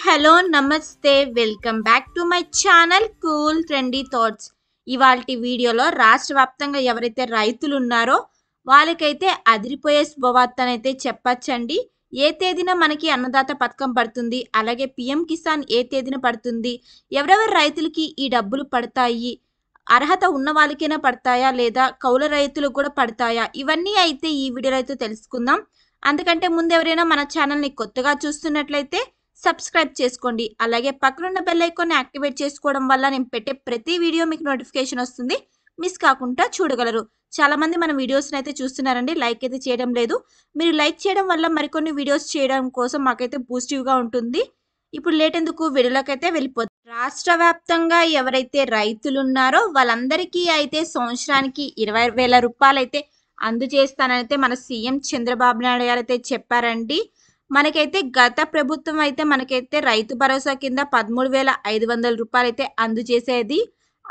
hello నమస్తే welcome back to my channel cool trendy thoughts ఇవాళ వీడియోలో రాష్ట్ర వ్యాప్తంగా ఎవరైతే రైతులు ఉన్నారో వాళ్ళకైతే అదిరిపోయే శుభవార్తనైతే చెప్పచ్చండి ఏ తేదీన మనకి అన్నదాత పథకం పడుతుంది అలాగే పిఎం కిసాన్ ఏ తేదీన పడుతుంది ఎవరెవరి రైతులకి ఈ డబ్బులు పడతాయి అర్హత ఉన్న వాళ్ళకైనా పడతాయా లేదా కౌల రైతులకు కూడా పడతాయా ఇవన్నీ అయితే ఈ వీడియోలో అయితే తెలుసుకుందాం అందుకంటే ముందు ఎవరైనా మన ఛానల్ని కొత్తగా చూస్తున్నట్లయితే సబ్స్క్రైబ్ చేసుకోండి అలాగే పక్కనున్న బెల్ ఐకాన్ని యాక్టివేట్ చేసుకోవడం వల్ల నేను పెట్టే ప్రతి వీడియో మీకు నోటిఫికేషన్ వస్తుంది మిస్ కాకుండా చూడగలరు చాలామంది మన వీడియోస్ని అయితే చూస్తున్నారండి లైక్ అయితే చేయడం లేదు మీరు లైక్ చేయడం వల్ల మరికొన్ని వీడియోస్ చేయడం కోసం మాకైతే పాజిటివ్గా ఉంటుంది ఇప్పుడు లేట్ ఎందుకు విడులకైతే వెళ్ళిపోతుంది రాష్ట్ర వ్యాప్తంగా ఎవరైతే రైతులు ఉన్నారో వాళ్ళందరికీ అయితే సంవత్సరానికి ఇరవై వేల రూపాయలు అయితే అందజేస్తానైతే మన సీఎం చంద్రబాబు నాయుడు గారు అయితే చెప్పారండి మనకైతే గత ప్రభుత్వం అయితే మనకైతే రైతు భరోసా కింద పదమూడు వేల ఐదు వందల రూపాయలు అయితే అందజేసేది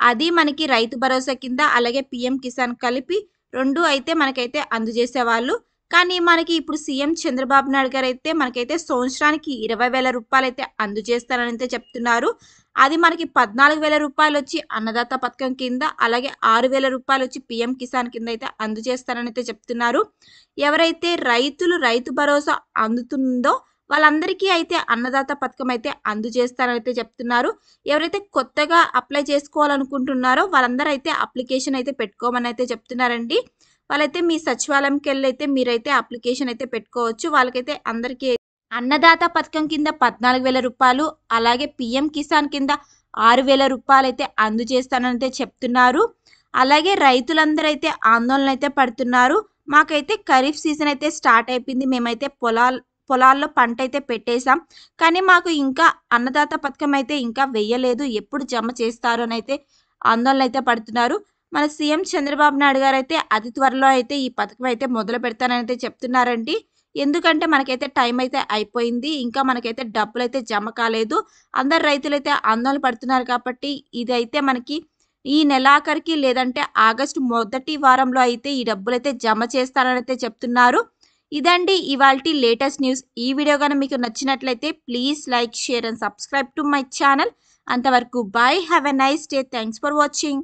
అది మనకి రైతు భరోసా కింద అలాగే పిఎం కిసాన్ కలిపి రెండు అయితే మనకైతే అందజేసేవాళ్ళు కానీ మనకి ఇప్పుడు సీఎం చంద్రబాబు నాయుడు గారు అయితే మనకైతే సంవత్సరానికి ఇరవై వేల రూపాయలు అయితే అందజేస్తారని అయితే చెప్తున్నారు అది మనకి పద్నాలుగు వేల రూపాయలు వచ్చి అన్నదాత పథకం కింద అలాగే ఆరు వేల రూపాయలు వచ్చి పిఎం కిసాన్ కింద అయితే అందజేస్తారని అయితే చెప్తున్నారు ఎవరైతే రైతులు రైతు భరోసా అందుతుందో వాళ్ళందరికీ అయితే అన్నదాత పథకం అయితే అందజేస్తారనైతే చెప్తున్నారు ఎవరైతే కొత్తగా అప్లై చేసుకోవాలనుకుంటున్నారో వాళ్ళందరూ అయితే అప్లికేషన్ అయితే పెట్టుకోమని అయితే చెప్తున్నారండి వాళ్ళైతే మీ సచివాలయంకి వెళ్ళి అయితే మీరైతే అప్లికేషన్ అయితే పెట్టుకోవచ్చు వాళ్ళకైతే అందరికీ అన్నదాత పథకం కింద పద్నాలుగు వేల రూపాయలు అలాగే పిఎం కిసాన్ కింద ఆరు వేల రూపాయలు అయితే అయితే చెప్తున్నారు అలాగే రైతులందరూ అయితే ఆందోళన అయితే పడుతున్నారు మాకైతే ఖరీఫ్ సీజన్ అయితే స్టార్ట్ అయిపోయింది మేమైతే పొలాలు పొలాల్లో పంట అయితే పెట్టేశాం కానీ మాకు ఇంకా అన్నదాత పథకం అయితే ఇంకా వెయ్యలేదు ఎప్పుడు జమ చేస్తారు అని అయితే ఆందోళన అయితే పడుతున్నారు మన సీఎం చంద్రబాబు నాయుడు గారు అయితే అతి త్వరలో అయితే ఈ పథకం అయితే మొదలు పెడతానని అయితే చెప్తున్నారండి ఎందుకంటే మనకైతే టైం అయితే అయిపోయింది ఇంకా మనకైతే డబ్బులు అయితే జమ కాలేదు అందరు రైతులు అయితే ఆందోళన పడుతున్నారు కాబట్టి ఇదైతే మనకి ఈ నెలాఖరికి లేదంటే ఆగస్టు మొదటి వారంలో అయితే ఈ డబ్బులు అయితే జమ చేస్తారని అయితే చెప్తున్నారు ఇదండి ఇవాళ లేటెస్ట్ న్యూస్ ఈ వీడియో కనుక మీకు నచ్చినట్లయితే please like share and subscribe to my channel అంతవరకు bye have a nice day thanks for watching